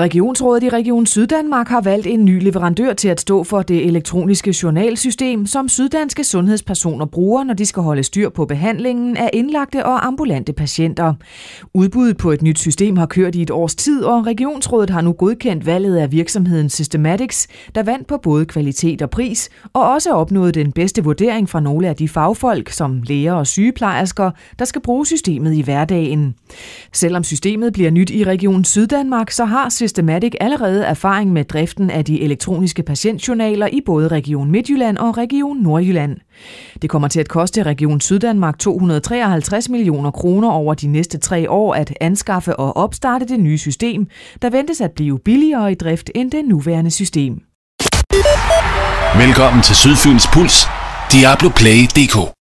Regionsrådet i Region Syddanmark har valgt en ny leverandør til at stå for det elektroniske journalsystem, som syddanske sundhedspersoner bruger, når de skal holde styr på behandlingen af indlagte og ambulante patienter. Udbuddet på et nyt system har kørt i et års tid, og Regionsrådet har nu godkendt valget af virksomheden Systematics, der vandt på både kvalitet og pris, og også opnået den bedste vurdering fra nogle af de fagfolk, som læger og sygeplejersker, der skal bruge systemet i hverdagen. Selvom systemet bliver nyt i Region Syddanmark, så har Systematic allerede erfaring med driften af de elektroniske patientjournaler i både Region Midtjylland og Region Nordjylland. Det kommer til at koste Region Syddanmark 253 millioner kroner over de næste tre år at anskaffe og opstarte det nye system, der ventes at blive billigere i drift end det nuværende system. Velkommen til Sydfyns Puls, Diablo Play DK.